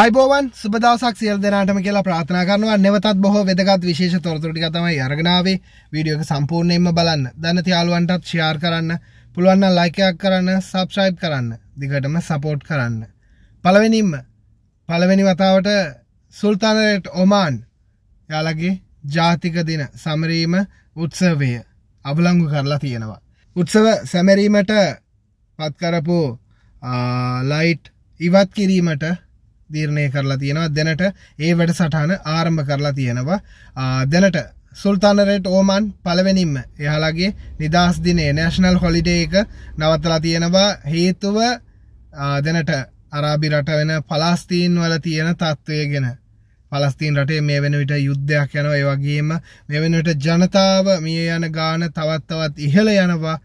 අයිබෝවන් සුබදසක් සියල් දෙනාටම කියලා ප්‍රාථනා කරනවා නැවතත් බොහෝ වෙදගත් විශේෂ තොරතුරටි තමයි අරගනාවේ වීඩියෝක සම්පූර්ණයෙන්ම බලන්න දන්න තියාලුවන්ටත් ෂයාර් කරන්න පුළුවන්න ලයිකයක් කරන්න සබස්්‍රයිබ් කරන්න දිගටම සපෝට් කරන්න. පලවෙනිම්ම පලවෙනි වතාවට සුල්තානරට ඔමාන් යාලගේ ජාතික දින සමරීම උත්සවය අවලංගු කරලා තියෙනවා. උත්සව සැමරීමට පත්කරපු ලයිට් ඉවත් කිරීමට තීරණය කරලා තියෙනවා දෙනට ඒ වැඩසටහන ආරම්භ කරලා තියෙනවා දෙනට සුල්තානරට ඕමන් පලවෙනින්ම එහලාගේ නිදහස් දිනේ නෑශනල් හොලිඩේ එක නවත්තලා තියෙනවා හේතුව දෙනට අරාබි රට වෙන පලාස්තීන් වල තියෙන තත්ත්වය ගෙන පලස්තිීන් රටේ මේ වෙනවිට යුද්ධයක් යනව ඒවගේම මෙ වෙනට ජනතාව මිය යන ගාන තවත්තවත් ඉහළ යනවා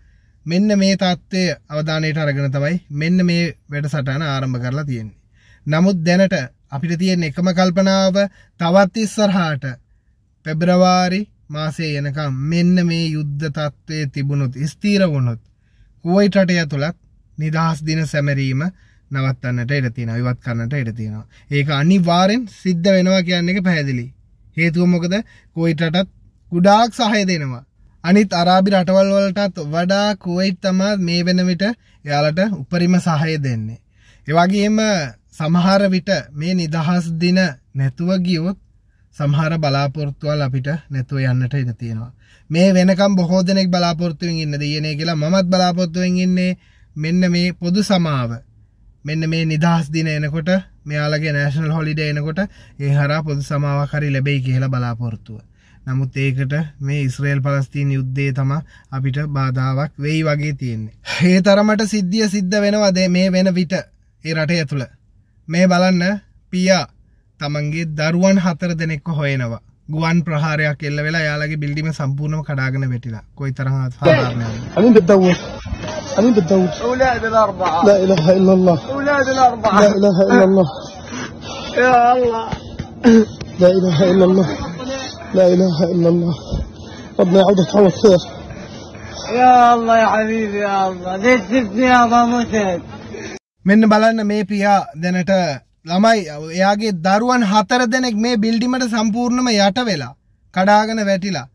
මෙන්න මේ තත්ත්වය අවධානයට අරගෙන තමයි මෙන්න මේ වැඩ සටන ආරම්භ කරලා තියෙන්නේ නමුත් දැනට අපිට තියෙන එකම කල්පනාව තවත් ඉස්සරහාට පෙබ්‍රවාරි මාසේ එනකම් මෙන්න මේ යුද්ධ තත්ත්වයේ තිබුණොත් ස්ථීර වුණොත් කුවයිට් රටය තුලත් නිදහස් දින සැමරීම නවත්තන්නට ඉඩ තියෙනවා ඉවත් කරන්නට ඉඩ තියෙනවා ඒක අනිවාර්යෙන් සිද්ධ වෙනවා කියන එක පැහැදිලි හේතුව මොකද කුවයිට් රටත් ගොඩාක් සහය දෙනවා අනිත් අරාබි රටවල් වලටත් වඩා කුවයිට් තමයි මේ වෙන විට එයාලට උපරිම සහය දෙන්නේ ඒ වගේම සමහර විට මේ නිදහස් දින නැතුව ගියොත් සමහර බලාපොරත්තුවල් අපිට නැතුව යන්නට ඉඩ තියෙනවා මේ වෙනකම් බොහෝ දෙනෙක් බලාපොරත්තුවෙන් ඉන්න දයනේ කියලා මත් බලාපොත්තුවෙන් ඉන්නේ මෙන්න මේ පොදු සමාව මෙන්න මේ නිදහස් දින එනකොට මෙයාලගේ නෑශනල් හොලිඩ එනකොට ඒ හරා පොදු සමාවකරි ලැබෙයි කියලා බලාපොරත්තුව නමුත් ඒකට මේ ඉස්රේල් පලස්තිීන් යුද්ධේ තම අපිට බාධාවක් වෙයි වගේ තියෙන්නේ ඒ තරමට සිද්ධිය සිද්ධ වෙනවද මේ වෙන විට ඒ රටය තුළ මේ බලන්න පියා තමන්ගේ දරුවන් හතර දෙනෙක්ව හොයනවා ගුවන් ප්‍රහාරයක් එල්ල වෙලා යාලගේ බිල්ඩිම සම්පූර්ණම කඩාගෙන වැටිලා කොයි තරහ සාධාරණයක්ද අමින් බෙදවුස් අමින් බෙදවුස් اولاد الاربعه لا اله الا الله اولاد الاربعه لا اله الا الله يا الله لا اله الا الله لا اله الا الله ربنا يعوضك عوض خير يا الله يا حبيبي يا الله ليش سبتني يا ابا مسعد මෙන්න බලන්න මේ පියා දැනට ළමයි එයාගේ දරුවන් හතර දෙනෙක් මේ බිල්ඩිමට සම්පූර්ණම යට වෙලා කඩාගෙන වැටිලා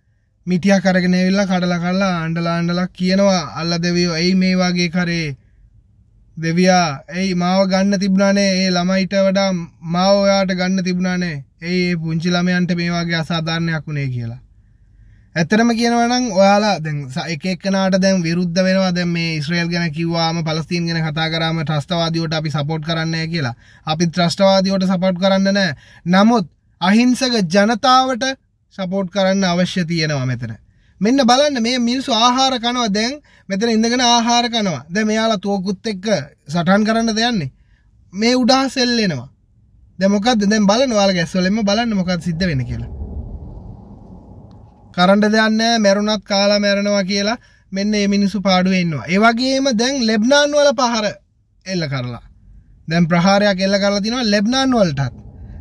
මිටිය කරගෙන වෙල්ලා කඩල කල්ලා අන්ඩලා අන්ඩලක් කියනවා අල්ල දෙවියෝ ඇයි මේ වගේ කරේ දෙවයා ඇයි මාව ගන්න තිබුණානේ ඒ ළමයිට වඩා මාව ඔයාට ගන්න තිබුණානේ ඒ පුංචි ළමයන්ට මේ වගේ අසාධාරණයක් වුණේ කියලා ඇතරම කියනවනම් ඔයාලා දැන් එකක්නට දැන් විරුද්ධ වෙනවා දැන් මේ ඉස්්‍රේල් ගැන කිවවාම පලස්තිීන් ගෙන කතා කරම ට්‍රස්තවාදියට අපි සපෝට් කරන්න කියලා අපි ත්‍රස්ටවාදියට සපට් කරන්න නෑ නමුත් අහිංසක ජනතාවට සපෝට් කරන්න අවශ්‍ය තියෙනවා මෙතන මෙන්න බලන්න මේ මිනිස්සු ආහාර කනවා දැන් මෙතන ඉඳගෙන ආහාර කනවා දැ මෙයාලා තෝකුත් එක්ක සටන් කරන්න දෙයන්නේ මේ උඩා සෙල්ලෙනවා දෙමොකක් දෙ බලන වාල ගැස්වලෙම බලන්න මොකක් සිද්ධ වෙන කියලා කරන්ඩ දෙයන්න මැරුණත් කාලා මැරණවා කියලා මෙන්න ඒ මිනිසු පාඩුවෙන්වා ඒවගේම දැන් ලෙබ්නාන් වල පහර එල්ල කරලා දැන් ප්‍රහාරයක් එල්ල කරලා තිනවා ලෙබ්නාන් වලටත්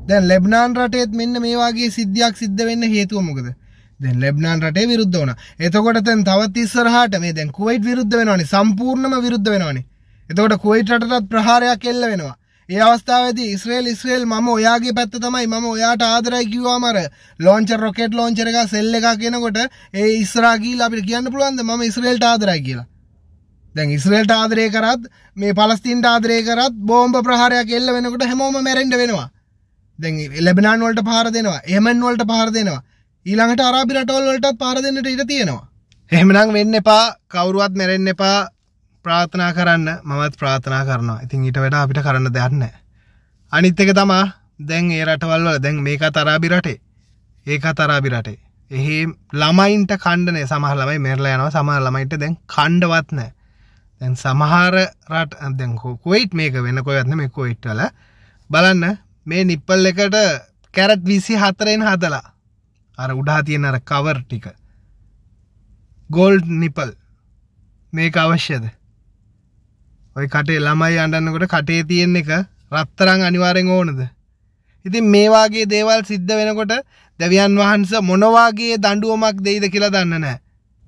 දැන් ලෙබ්නාන් රටේත් මෙන්න මේවාගේ සිද්ධියක් සිද්ධ වෙන්න හේතුව මොකද දැන් ලෙබ්නාන් රටේ විරුද්ධ වුණා එතකොට දැන් තවත් ඉස්සරහට මේ දැන් කුවයිට් විරුද්ධ වෙනවනේ සම්පූර්ණම විරුද්ධ වෙනවනේ එතකොට කුවයිට් රටටත් ප්‍රහාරයක් එල්ල වෙනවා ඒ අවස්ථාවද ඉස්්‍රේල් ඉස්්‍රේල් ම ඔයාගේ පැත්ත තමයි ම ඔයාට ආදරයි කිවවා මර ලෝංච රොකෙට් ලෝංචර එක සෙල්ල එක කෙනකොට ඒ ඉස්රාගීල් අපිට කියන්න පුළුවන්ද ම ඉස්්‍රේල්ට ආදරයි කියලා දැන් ඉස්්‍රේල්ට ආදරය කරත් මේ පලස්තින්ට ආදරය කරත් බෝම්භ ප්‍රහාරයක් එල්ල වෙනකොට හැමෝම මැරෙන්ඩ වෙනවා දැන් ලැබෙනන් වලට පහර දෙනවා එමන් වලට පහර දෙනවා ඊළඟට අරාබි රටවල් වලටත් පාර දෙන්නට ඉඩ තියෙනවා එහෙමනම් වෙන්න එපා කවුරුවත් මැරෙන්න එපා ප්‍රාථනා කරන්න මමත් ප්‍රාථනා කරනවා ඉතින් ඊට වැඩ අපිට කරන්න දෙයන්න අනිත්තක තමා දැන් ඒ රටවල්වල දැන් මේක තරාබි රටේ ඒක තරාබි රටේ එහි ළමයින්ට කණ්ඩනේ සමහලමයි මෙරලා යනවා සමහ ළමයිට දැන් කණ්ඩවත් නෑ දැන් සමහර රට දැන්කෝ කොයිට් මේක වෙන කොයත්න මේ කොයිට්ටල බලන්න මේ නිප්පල් එකට කැරට් විසි හතරෙන් හදලා අර උඩා තියෙන අර කවර් ටික ගෝල්ඩ් නිපල් මේක අවශ්‍යද ඔය කටේ ළමයි අඩන්නකොට කටේ තියෙන එක රත්තරං අනිවාරෙන් ඕනද. ඉතින් මේවාගේ දේවල් සිද්ධ වෙනකොට දෙවියන් වහන්ස මොනවාගේ දඩුවමක් දෙයිද කියලා දන්න නෑ.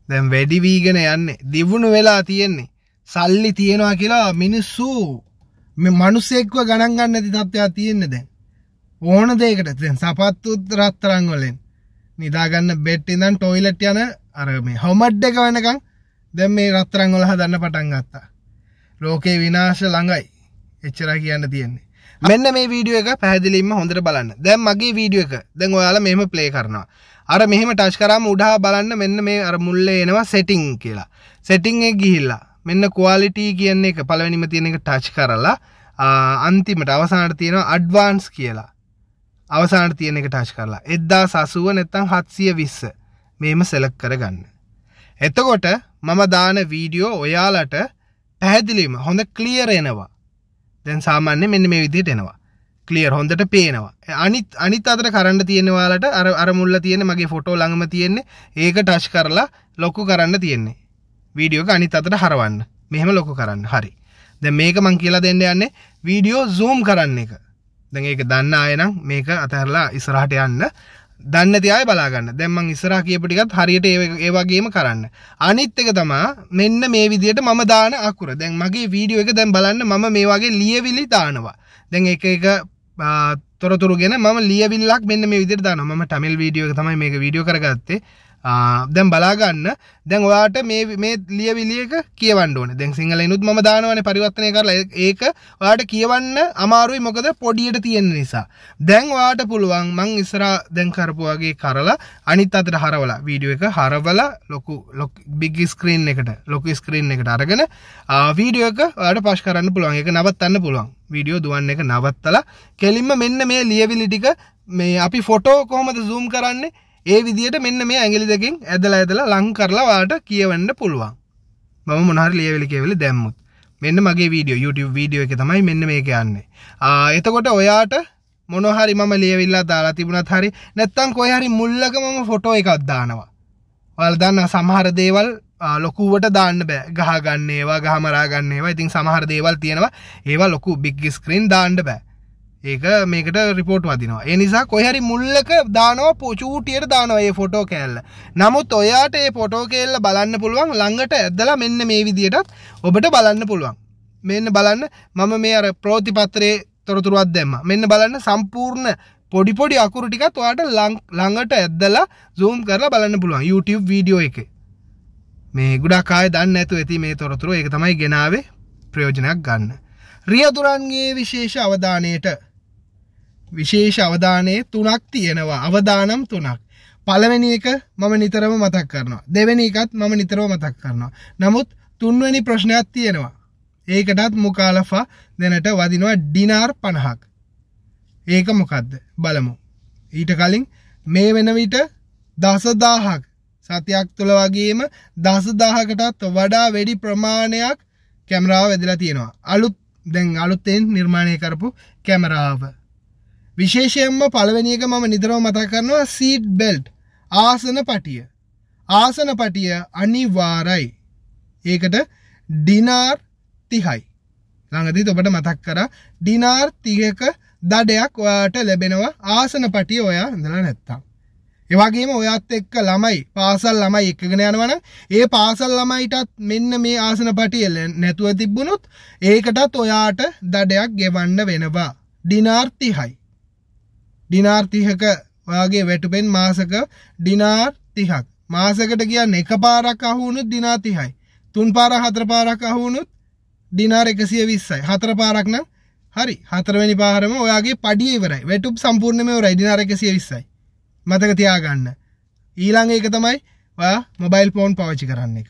දැම් වැඩිවීගෙන යන්නේ දිවුණු වෙලා තියෙන්නේ. සල්ලි තියෙනවා කියලා මිනිස්සු මේ මනුස්සෙක්ව ගණන්ගන්න ඇති තත්ත්වයක් තියෙන්නේ දැන්. ඕන දෙයකට දැන් සපත්තුත් රත්තරන් වලින් නිදාගන්න බෙට් ඉඳන් ටොයිලට් යන අර මේ හොමඩ් එක වෙනකන් දැන් මේ රත්තරන් වල හදන්න පටන් ගත්තා. ලෝකේ විනාශ ළඟයි එච්චරා කියන්න තියෙන්නේ මෙන්න මේ වීඩියෝ එක පැහැදිලිම හොඳට බලන්න දැන් මගේ වීඩියෝ එක දැන් ඔයාලා මෙහෙම ප්ලේ කරනවා අර මෙහෙම ටච් කරාම උඩහා බලන්න මෙන්න මේ අර මුල්ලේ එනවා සෙටින් කියලා සෙටින් එක ගිහිල්ලා මෙන්න ක්වාලිටි කියන එක පළවෙනිම තියෙන එක ටච් කරලා අන්තිමට අවසානට තියෙනවා අඩ්වාන්ස් කියලා අවසානට තියෙන එක ටච් කරලා එද්දා සසුව නැත්තං හත්සිය විස්ස මෙහෙම සෙලක් කරගන්න එතකොට මම දාන වීඩියෝ ඔයාලට පැහැදිලීම හොඳ කලියර එනවා දැන් සාමාන්‍ය මෙන්න මේ විදිහට එනවා කලියර් හොඳට පේනවා අනිත් අනිත් අතර කරන්න තියෙනවාලට අර අර මුල්ල තියෙන මගේ ෆොටෝ ළඟම තියෙන්නේ ඒක ටච් කරලා ලොකු කරන්න තියෙන්නේ වීඩියෝ එක අනිත් අතට හරවන්න මෙහෙම ලොකු කරන්න හරි දැන් මේක මං කියලා දෙන්න යන්නේ වීඩියෝ zoom කරන්න එක දැන් ඒක දන්න අය නම් මේක අතහැරලා ඉස්සරහට යන්න දන්න තියය බලාගන්න දැම්මන් ඉස්සරහ කියපටිකත් හරියට ඒවාගේම කරන්න අනිත් එක තමා මෙන්න මේ විදියට මම දාන අකුර දැන් මගේ වීඩියෝ එක දැන් බලන්න මම මේ වගේ ලියවිලි දානවා දැන් එක එක තොරතුරුගෙන මම ලියවිල්ලක් මෙන්න මේ විදියට දානවා මම ටමිල් වීඩියෝ එක තමයි මේක වීඩියෝ කරගත්තේ දැම් බලාගන්න දැන් ඔයාට මේ ලිය විලියක කියවන්න දැන් සිංහල නුත් ම දානවන පරිවත්තනය කරලා ඒක ඔයාට කියවන්න අමාරුයි මොකද පොඩියට තියෙන නිසා දැන් වාට පුළුවන් මං ඉස්සරා දැන් කරපුවාගේ කරලා අනිත් අතට හරවල වීඩියෝ එක හරවල ලොකු ලොක් බිග ස්ක්‍රීන් එකට ලොක ස්ක්‍රීන් එකට අරගෙන වීඩියෝ එක ඔයාට පශ් කරන්න පුළුවන් එක නවත්තන්න පුළුවන් වීඩියෝ දුවන්න එක නවත්තලා කෙලින්ම මෙන්න මේ ලියවිලි ටික මේ අපි ෆොටෝ කොහොමද සූම් කරන්නේ ඒ විදිහට මෙන්න මේ ඇඟිලි දෙකෙන් ඇදලා ඇදලා ලං කරලා ඔයාලට කියවන්න පුළුවන්. මම මොනහරි ලියවිලි කියවිලි දැම්මුත්. මෙන්න මගේ වීඩියෝ YouTube වීඩියෝ එක තමයි මෙන්න මේ කියන්නේ. ආ එතකොට ඔයාට මොනහරි මම ලියවිල්ලා දාලා තිබුණත් හරි නැත්තම් කොහේ හරි මුල්ලක මම ෆොටෝ එකක් දානවා. ඔයාලා දන්න සමහර දේවල් ලොකුවට දාන්න බෑ ගහ ගන්න ඒවා ගහමරා ගන්න ඒවා ඉතින් සමහර දේවල් තියෙනවා ඒවා ලොකු බිග් ස්ක්‍රීන් දාන්න බෑ ඒක මේකට රිපෝට් වදිනවා ඒ නිසා කොහරි මුල්ලක දානෝ පොචූටියට දානවා ඒ ෆොටෝ කෑල්ල නමුත් ඔයාට ඒ පොටෝ කෙල්ල බලන්න පුළුවන් ළඟට ඇදලා මෙන්න මේ විදියටත් ඔබට බලන්න පුළුවන් මෙන්න බලන්න මම මේ අර ප්‍රෝතිපත්‍රයේ තොරතුරුවත් දෙම මෙන්න බලන්න සම්පූර්ණ පොඩිපොඩි අකුරු ටිකත් ඔයාට ළඟට ඇද්දලා zoom කරලා බලන්න පුළුවන් YouTube වීඩියෝ එකේ මේ ගොඩක් ආය දන්න ඇතු ඇති මේ තොරතුරු ඒක තමයි ගෙනාවේ ප්‍රයෝජනයක් ගන්න රියදුරන්ගේ විශේෂ අවධානයට විශේෂ අවධානයේ තුනක් තියෙනවා අවධානම් තුනක් පළවෙනි එක මම නිතරම මතක් කරනවා දෙවෙනි එකත් මම නිතරම මතක් කරනවා නමුත් තුන්වෙනි ප්‍රශ්නයක් තියෙනවා ඒකටත් මුකාලෆා දෙනට වදිනවා ඩිනාර් පණහක් ඒක මොකක්ද බලමු ඊට කලින් මේ වෙන විට දසදාහක් සතියක් තුළ වගේම දසදාහකටත් වඩා වැඩි ප්‍රමාණයක් කැමරාව වැදිලා තියෙනවා අලුත් දැන් අලුත්තෙන් නිර්මාණය කරපු කැමරාව විශේෂයෙන්ම පළවෙනික මම නිතරව මතා කරනවා සීට් බෙල්ට් ආසන පටිය. ආසන පටිය අනිවාරයි. ඒකට ඩිනාර් තිහයි. ළඟදී ඔබට මතක් කර ඩිනාර් තිහක දඩයක් ඔයාට ලැබෙනවා ආසන පටිය ඔයා ඉඳලා නැත්තම්. එවගේම ඔයත් එක්ක ළමයි පාසල් ළමයි එක්කගෙන යනවන ඒ පාසල් ළමයිටත් මෙන්න මේ ආසන පටියල නැතුව තිබ්බුණොත් ඒකටත් ඔයාට දඩයක් ගෙවන්න වෙනවා. ඩිනාර්තිහයි. ඩිනාර් තිහක ඔයාගේ වැටුපෙන් මාසක ඩිනාර් තිහක් මාසකට කියන්න එක පාරක් අහුවුණුත් දිනා තිහයි තුන් පාර හතර පාරක් අහුවුණුත් දිනාර එකසිය විස්සයි හතර පාරක්න හරි හතරවැනි පාරම ඔයාගේ පඩියවරයි වැටුප් සම්පූර්ණම රයි දිනාර එකසිය විස්සයි මතක තියාගන්න ඊළඟ එක තමයි ඔයා මොබයිල් ෆෝන් පාවිච්චි කරන්න එක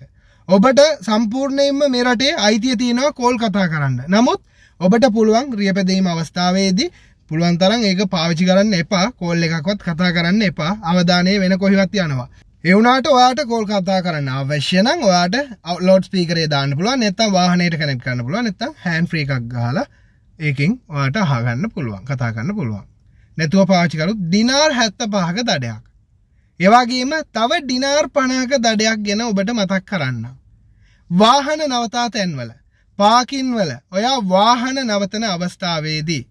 ඔබට සම්පූර්ණයෙන්ම මේ රටේ අයිතිය තියෙනවා කෝල් කතා කරන්න නමුත් ඔබට පුළුවන් රියපැදීම අවස්ථාවේදී පුළුවන්තරන් ඒක පාවිචි කරන්න එපා කෝල් එකකොත් කතා කරන්න එපා අවධානය වෙන කොහිවත් යනවා. එවුණට ඔයාට කෝල් කතා කරන්න අවශ්‍යනං ඔයාට අවලෝඩ් පීකරේ දාන්න පුළුව නැත්තම් වාහනයට කනෙක් කරන්න පුළුව නැත්තම් හැන් ්‍රීකක් ගාල ඒකින් ඔයාට හාගන්න පුළුවන් කතා කරන්න පුළුවන්. නැතුව පාචිකරු දිනාර් හැත්ත පහක දඩයක්. එවාගේම තව ඩිනාර් පණහක දඩයක් ගෙන ඔබට මතක් කරන්න. වාහන නවතා තැන්වල පාකින්වල ඔයා වාහන නවතන අවස්ථාවේදී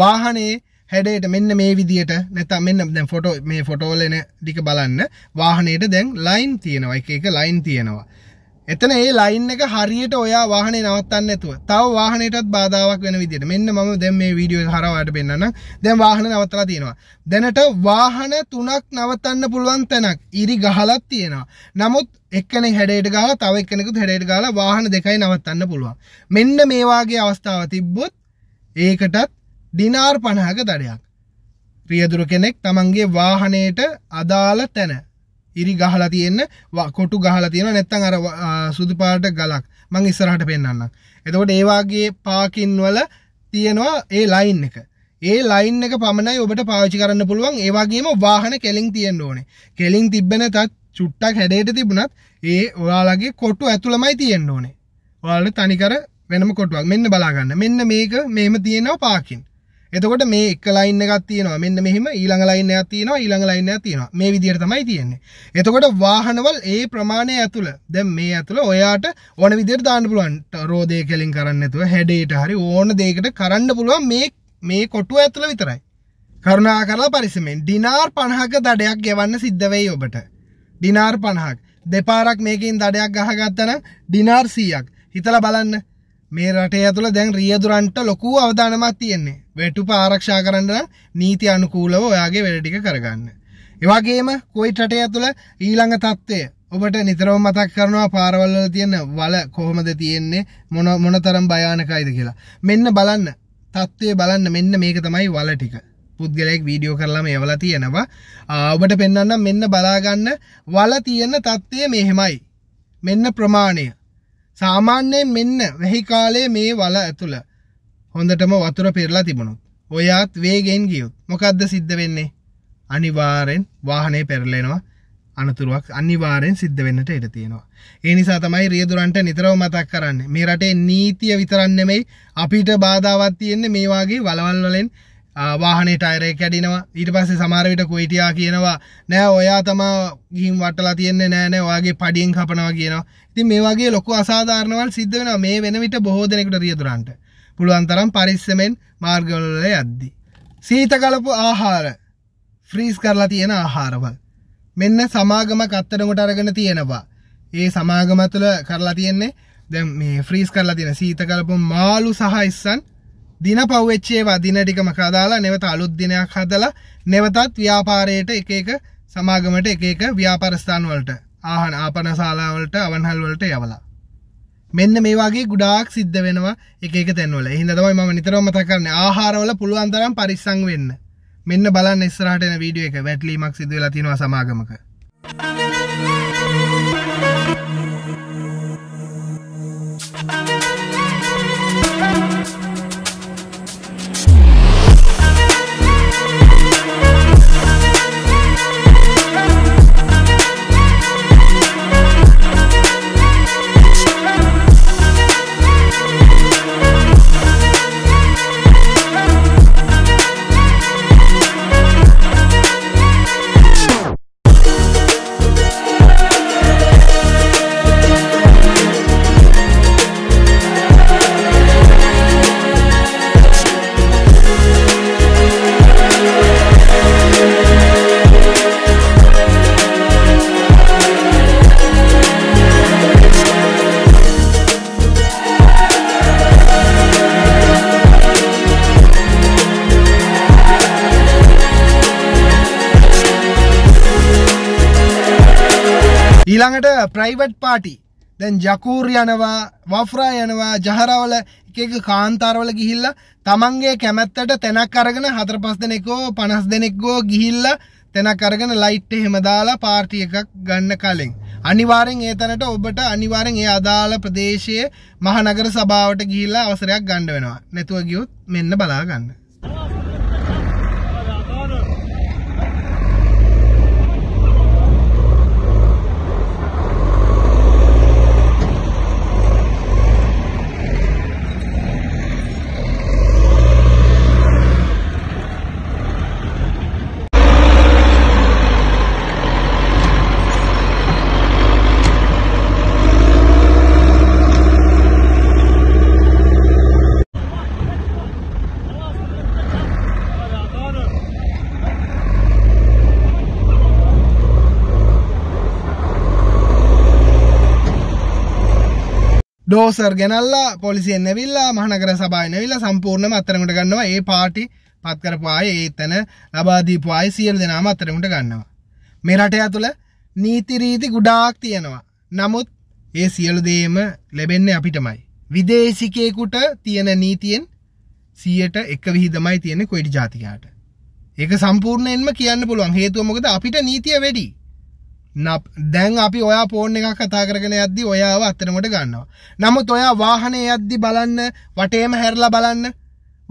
වාහනේ හැඩයට මෙන්න මේ විදියට නැතා මෙන්න දැන් ෆොටෝ මේ ෆොටෝලෙන ටික බලන්න වාහනයට දැන් ලයින් තියෙනවා එක එක ලයින් තියෙනවා. එතන ඒ ලයින් එක හරියට ඔයා වාහනේ නවත්තන්න නැතුව තව වාහනයටත් බාධාවක් වෙන විදිහට මෙන්න මම දැන් මේ වීඩියෝ හරවාට පෙන්නන දැන් වාහන නවත්තලා තියෙනවා දැනට වාහන තුනක් නවත්තන්න පුළුවන් තැනක් ඉරි ගහලක් තියෙනවා නමුත් එක්කෙනෙක් හැඩයට ගහලා තව එක්කෙනෙකුත් හැඩයට ගහලා වාහන දෙකයි නවත්තන්න පුළුවන් මෙන්න මේ අවස්ථාව තිබ්බොත් ඒකටත් දිනාර් පණහක දඩයක්. රියදුර කෙනෙක් තමන්ගේ වාහනයට අදාළ තැන ඉරි ගහලා තියෙන්න කොටු ගහලා තියෙන නැත්තං අර සුදුපාට ගලක් මං ඉස්සරහට පෙන්න්න. එතකොට ඒවාගේ පාකින්වල තියෙනවා ඒ ලයින් එක. ඒ ලයින් එක පමණයි ඔබට පාවිචි කරන්න පුළුවන් ඒවාගේම වාහන කෙලින් තියෙන්න්න ඕනේ කෙලින් තිබෙන තත් චුට්ටක් හැඩයට තිබුණත් ඒ ඔයාලගේ කොටු ඇතුළමයි තියෙන්න්න ඕනේ. ඔයාලට තනිකර වෙනම කොටුවක් මෙන්න බලාගන්න මෙන්න මේක මෙම තියෙනවා පාකින්. එතකොට මේ එක ලයින් එකක් තියෙනවා මෙන්න මෙහෙම ඊළඟ ලයින් එකක් තියෙනවා ඊළඟ ලයින් එකක් තියෙනවා මේ විදිහට තමයි තියෙන්නේ. එතකොට වාහනවල ඒ ප්‍රමාණය ඇතුළ දැන් මේ ඇතුළ ඔයාට ඕන විදිහට දාන්න පුළුවන්. රෝදේ කෙලින් කරන්න නැතුව හැඩේට හරි ඕන දෙයකට කරන්න පුළුවන් මේ මේ කොටුව ඇතුළ විතරයි. කරුණා කරලා පරිස්සමෙන් ඩිනාර් 50ක දඩයක් ගෙවන්න සිද්ධ වෙයි ඔබට. ඩිනාර් 50ක්. දෙපාරක් මේකෙන් දඩයක් ගහගත්තනම් ඩිනාර් 100ක්. හිතලා බලන්න මේ රටේ ඇතුළ දැන් රියදුරන්ට ලොකු අවධානමත් තියෙන්නේ වැටුප ආරක්ෂා කරන්න නීති අනුකූලව ඔයාගේ වැඩටික කරගන්න. එවාගේම කොයිට රටේ ඇතුළ ඊළඟ තත්ත්වය ඔබට නිතරව මතක් කරනවා පාරවල්ල තියෙන වල කොහොමද තියෙන්නේ මොන මොනතරම් භයානකයිද කියලා. මෙන්න බලන්න තත්ත්වය බලන්න මෙන්න මේක තමයි වල ටික. පුද්ගලෙක් වීඩියෝ කරලාම එවල තියෙනවා ඔබට පෙන්න්න මෙන්න බලාගන්න වල තියෙන තත්ත්වය මෙහෙමයි. මෙන්න ප්‍රමාණය සාමාන්‍යයෙන් මෙන්න වැහි කාලයේ මේ වල ඇතුළ හොඳටම වතුර පෙරලා තිබුණොත් ඔයාත් වේගෙන් ගියොත් මොකද්ද සිද්ධ වෙන්නේ අනිවාර්යෙන් වාහනේ පෙරලෙනවා අනතුරුවක් අනිවාර්යෙන් සිද්ධ වෙන්නට ඉඩ තියෙනවා. ඒ නිසා තමයි රියදුරන්ට නිතරව මතක් කරන්නේ. මේ රටේ නීතිය විතරක් නෙමෙයි අපිට බාධාවත් තියෙන්නේ මේ වාගේ වලවල් වලින් වාහනේ ටයිරේ කැඩිනවා ඊට පස්සේ සමාරවිට කොයිටයා කියනවා නෑ ඔයා තමා ගිහින් වටලා තියෙන්නේ නෑනෑ ඔයාගේ පඩියෙන් කපනවා කියනවා ඉතින් මේ වගේ ලොකු අසාධාරණවල් සිද්ධ වෙනවා මේ වෙන විට බොහෝ දෙනෙකුට රියදුරන්ට පුළුවන් තරම් පරිස්සමෙන් මාර්ගවල යද්දී සීත කලපු ආහාර ෆ්‍රීස් කරලා තියෙන ආහාරවල් මෙන්න සමාගම කත්තනකොට අරගෙන තියෙනවා ඒ සමාගම තුළ කරලා තියෙන්නේ දැන් මේ ෆ්‍රීස් කරලා තියෙන සීත කලපු මාළු සහ ඉස්සන් දින පව්වෙච්චේවා දින ටිකම කදාලා නැවත අලුත් දිනයක් හදලා නැවතත් ව්‍යාපාරයට එක එක සමාගමට එක එක ව්‍යාපාරස්ථාන වලට ආහන ආපනශාලා වලට අවන්හල් වලට යවලා මෙන්න මේ වගේ ගුඩාක් සිද්ධ වෙනවා එක එක තැන්වල. එහෙනම් තමයි මම නිතරම මතක් කරන්නේ ආහාරවල පුළුවන් තරම් පරිස්සම් වෙන්න. මෙන්න බලන්න ඉස්සරහට එන වීඩියෝ එක වැටලීමක් සිදු වෙලා තියෙනවා සමාගමක. Thank you. ඊළඟට ප්‍රයිවට් පාටි දැන් ජකූර් යනවා වෆ්රා යනවා ජහරවල එකක කාන්තාරවල ගිහිල්ල තමන්ගේ කැමැත්තට තැනක් අරගෙන හතර පස් දෙනෙකෝ පනස් දෙනෙක්ගෝ ගිහිල්ල තැනක් අරගෙන ලයිට් එහෙමදාලා පාර්ටි එකක් ගන්න කලින්. අනිවාරෙන් ඒ තැනට ඔබට අනිවාරෙන් ඒ අදාළ ප්‍රදේශයේ මහනගර සභාවට ගිහිල්ලා අවසරයක් ගණ්ඩ වෙනවා නැතුව ගියුත් මෙන්න බලාගන්න. ඩෝසර් ගෙනල්ලා පොලිසියෙන් නැවිල්ලා මහනකර සබයි නැවිල්ලා සම්පූර්ණම අතරමට ගන්නවා ඒ පාටි පත්කරපාය ඒ තැන ලබාදීපවායි සියල් දෙනාම අතරමට ගන්නවා. මේ රටය තුළ නීතිරීති ගුඩාක් තියෙනවා. නමුත් ඒ සියලු දේම ලැබෙන්නේ අපිටමයි. විදේශිකයකුට තියෙන නීතියෙන් සියට එක විහිදමයි තියෙන කොයිඩි ජාතිකයාට. ඒක සම්පූර්ණයෙන්ම කියන්න පුළුවන් හේතුව මොකද අපිට නීතිය වැඩි. දැන් අපි ඔයා ෆෝන් එකක් කතා කරගෙන යද්දි ඔයාව අතනමට ගන්නවා. නමුත් ඔයා වාහනේ යද්දි බලන්න වටේම හැරලා බලන්න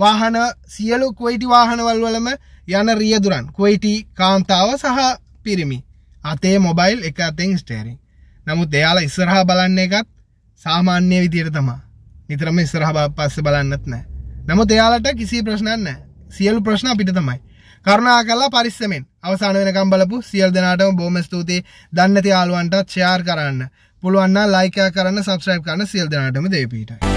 වාහන සියලු කුවයිටි වාහනවල් වලම යන රියදුරන් කුවයිටි කාන්තාව සහ පිරිමි. අතේ මොබයිල් එක අතෙන් ස්ටේරින්. නමුත් එයාලා ඉස්සරහා බලන්න එකත් සාමාන්‍ය විදියට තමා. නිතරම ඉස්සරහා පස්සේ බලන්නත් නැහැ. නමුත් එයාලට කිසි ප්‍රශ්නයක් නැහැ. සියලු ප්‍රශ්න අපිට තමයි. කරුණා කරලා පරිස්සමෙන් අවසාන වෙනකම් බලපු සියල් දෙනාටම බොහොම ස්තුතියි. දන්නේ නැති යාළුවන්ටත් ෂෙයාර් කරන්න. පුළුවන් නම් ලයික් කරන්න, subscribe කරන්න සියල් දෙනාටම දෙපීටයි.